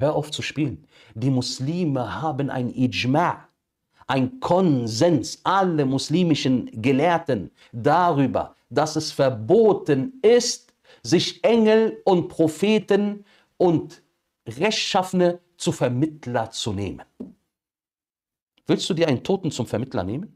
Hör auf zu spielen. Die Muslime haben ein Ijma', ein Konsens, alle muslimischen Gelehrten darüber, dass es verboten ist, sich Engel und Propheten und Rechtschaffene zu Vermittler zu nehmen. Willst du dir einen Toten zum Vermittler nehmen?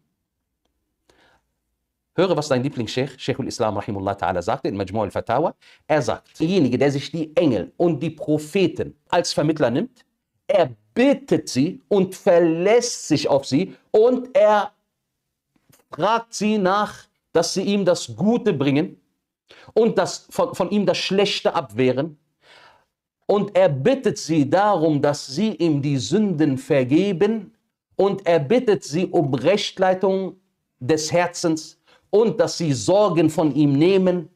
Höre, was dein Lieblingsscheich, Sheikhul Islam Rahimullah Ta'ala sagte in Majmu' al-Fatawa. Er sagt, derjenige, der sich die Engel und die Propheten als Vermittler nimmt, er bittet sie und verlässt sich auf sie und er fragt sie nach, dass sie ihm das Gute bringen und das, von, von ihm das Schlechte abwehren. Und er bittet sie darum, dass sie ihm die Sünden vergeben und er bittet sie um Rechtleitung des Herzens und dass sie Sorgen von ihm nehmen,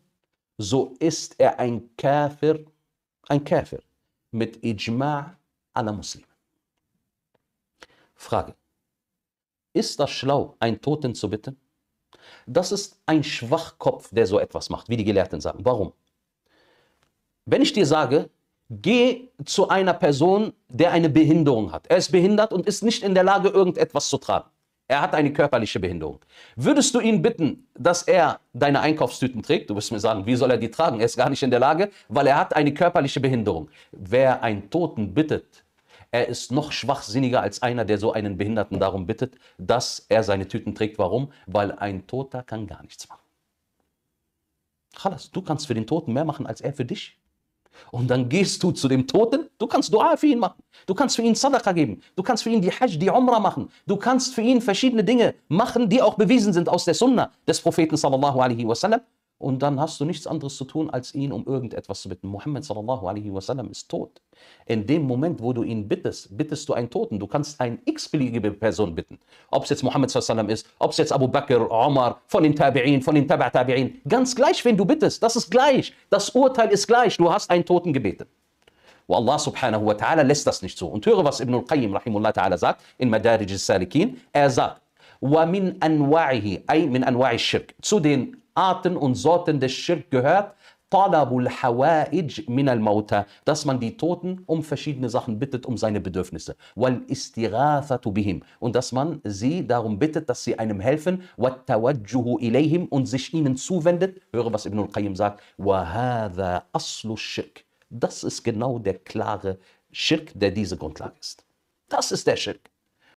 so ist er ein Käfer, ein Käfer mit Ijma' aller Muslime. Frage. Ist das schlau, einen Toten zu bitten? Das ist ein Schwachkopf, der so etwas macht, wie die Gelehrten sagen. Warum? Wenn ich dir sage, geh zu einer Person, der eine Behinderung hat. Er ist behindert und ist nicht in der Lage, irgendetwas zu tragen. Er hat eine körperliche Behinderung. Würdest du ihn bitten, dass er deine Einkaufstüten trägt? Du wirst mir sagen, wie soll er die tragen? Er ist gar nicht in der Lage, weil er hat eine körperliche Behinderung. Wer einen Toten bittet, er ist noch schwachsinniger als einer, der so einen Behinderten darum bittet, dass er seine Tüten trägt. Warum? Weil ein Toter kann gar nichts machen. Chalas, du kannst für den Toten mehr machen als er für dich. Und dann gehst du zu dem Toten, du kannst Dua für ihn machen, du kannst für ihn Sadaqa geben, du kannst für ihn die Hajj, die Umrah machen, du kannst für ihn verschiedene Dinge machen, die auch bewiesen sind aus der Sunna des Propheten sallallahu alaihi wasallam und dann hast du nichts anderes zu tun, als ihn um irgendetwas zu bitten. Muhammad sallallahu alaihi wasallam ist tot. In dem Moment, wo du ihn bittest, bittest du einen Toten. Du kannst eine x-beliebige Person bitten. Ob es jetzt Muhammad sallallahu ist, ob es jetzt Abu Bakr, Omar, von den Tabi'in, von den Tabi'in. Ganz gleich, wenn du bittest. Das ist gleich. Das Urteil ist gleich. Du hast einen Toten gebeten. Und Allah subhanahu wa ta'ala lässt das nicht so. Und höre, was Ibn al-Qayyim rahimullah ta'ala sagt in Madarij al-Salikin. Er sagt, وَمِنْ أَنْوَعِهِ أي من أنواع الشرك. Zu den Arten und Sorten des Schirk gehört, Talabul Hawaij minal Mauta, dass man die Toten um verschiedene Sachen bittet, um seine Bedürfnisse. Wal Istirathatu bihim. Und dass man sie darum bittet, dass sie einem helfen. Wat Tawajjuhu ilayhim. Und sich ihnen zuwendet. Höre, was Ibn al-Qayyim sagt. Wahada Aslu Shirk. Das ist genau der klare Schirk, der diese Grundlage ist. Das ist der Schirk.